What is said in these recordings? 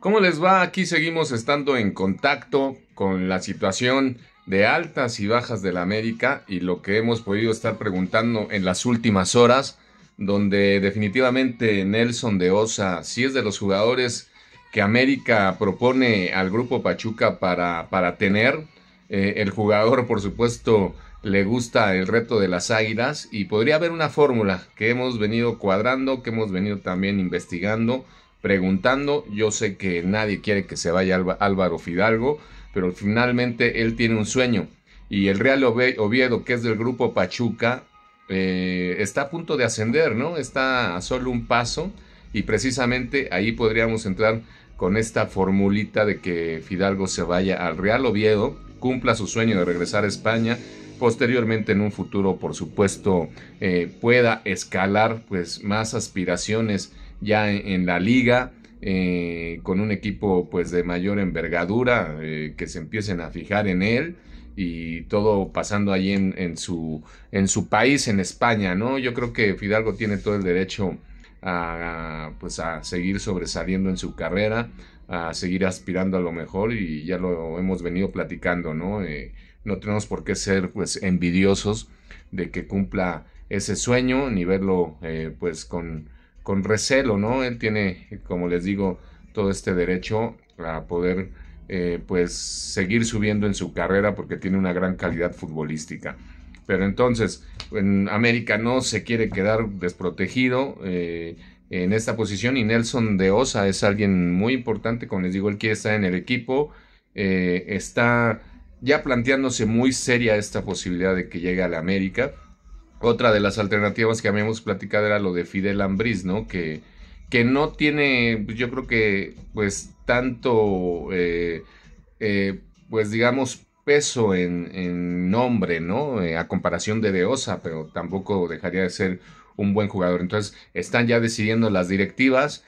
¿Cómo les va? Aquí seguimos estando en contacto con la situación de altas y bajas de la América y lo que hemos podido estar preguntando en las últimas horas, donde definitivamente Nelson de Osa sí es de los jugadores que América propone al grupo Pachuca para, para tener. Eh, el jugador, por supuesto, le gusta el reto de las águilas y podría haber una fórmula que hemos venido cuadrando, que hemos venido también investigando preguntando. Yo sé que nadie quiere que se vaya Álvaro Fidalgo, pero finalmente él tiene un sueño. Y el Real Oviedo, que es del grupo Pachuca, eh, está a punto de ascender, ¿no? Está a solo un paso y precisamente ahí podríamos entrar con esta formulita de que Fidalgo se vaya al Real Oviedo, cumpla su sueño de regresar a España, posteriormente en un futuro, por supuesto, eh, pueda escalar pues más aspiraciones ya en, la liga. Eh, con un equipo pues de mayor envergadura eh, que se empiecen a fijar en él y todo pasando ahí en, su, en su país en España no yo creo que Fidalgo tiene todo el derecho a, pues a seguir sobresaliendo en su carrera a seguir aspirando a lo mejor y ya lo hemos venido platicando no eh, no tenemos por qué ser pues envidiosos de que cumpla ese sueño ni verlo pues con con recelo, ¿no? Él tiene, como les digo, todo este derecho a poder eh, pues seguir subiendo en su carrera porque tiene una gran calidad futbolística. Pero entonces, en América no se quiere quedar desprotegido eh, en esta posición y Nelson de Osa es alguien muy importante, como les digo, él quiere estar en el equipo, eh, está ya planteándose muy seria esta posibilidad de que llegue a la América otra de las alternativas que habíamos platicado era lo de Fidel Ambris, ¿no? Que, que no tiene, yo creo que, pues, tanto, eh, eh, pues, digamos, peso en, nombre, ¿no? Eh, a comparación de Deosa, pero tampoco dejaría de ser un buen jugador. Entonces, están ya decidiendo las directivas.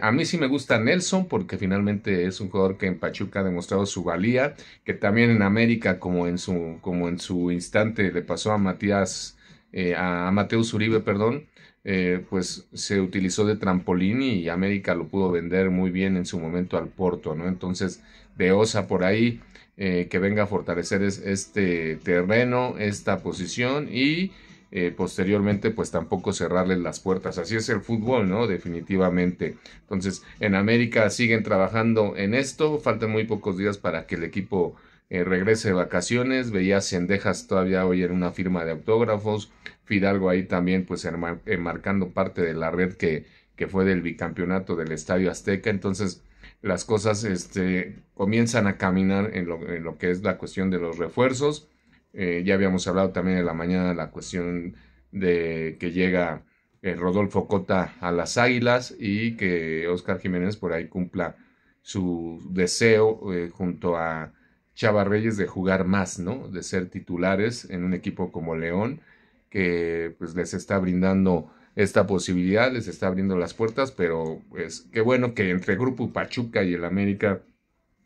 a mí sí me gusta Nelson porque finalmente es un jugador que en Pachuca ha demostrado su valía, que también en América, como en su, como en su instante le pasó a Matías eh, a Mateus Uribe, perdón, eh, pues se utilizó de trampolín y América lo pudo vender muy bien en su momento al Porto, ¿no? Entonces, de Osa por ahí, eh, que venga a fortalecer este terreno, esta posición y eh, posteriormente pues tampoco cerrarles las puertas. Así es el fútbol, ¿no? Definitivamente. Entonces, en América siguen trabajando en esto, faltan muy pocos días para que el equipo eh, regrese de vacaciones, veía Cendejas todavía hoy en una firma de autógrafos, Fidalgo ahí también pues enmarcando parte de la red que, que fue del bicampeonato del Estadio Azteca, entonces las cosas este, comienzan a caminar en lo que es la cuestión de los refuerzos eh, ya habíamos hablado también en la mañana la cuestión de que llega eh, Rodolfo Cota a las Águilas y que Oscar Jiménez por ahí cumpla su deseo eh, junto a Chava Reyes de jugar más, ¿no? De ser titulares en un equipo como León, que pues les está brindando esta posibilidad, les está abriendo las puertas, pero pues qué bueno que entre Grupo Pachuca y el América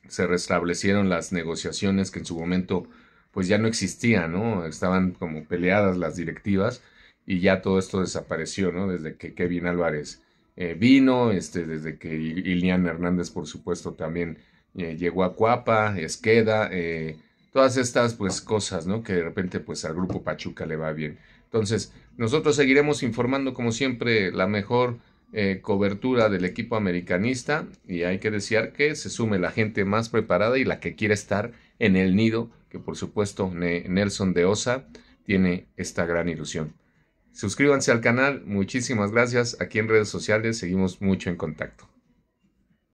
se restablecieron las negociaciones que en su momento pues ya no existía, ¿no? Estaban como peleadas las directivas y ya todo esto desapareció, ¿no? Desde que Kevin Álvarez eh, vino, este, desde que Ilian Hernández, por supuesto, también eh, llegó a Cuapa, Esqueda, eh, todas estas pues cosas, ¿no? Que de repente pues al grupo Pachuca le va bien. Entonces, nosotros seguiremos informando como siempre la mejor eh, cobertura del equipo americanista y hay que decir que se sume la gente más preparada y la que quiere estar en el nido que por supuesto Nelson de Osa tiene esta gran ilusión. Suscríbanse al canal, muchísimas gracias. Aquí en redes sociales seguimos mucho en contacto.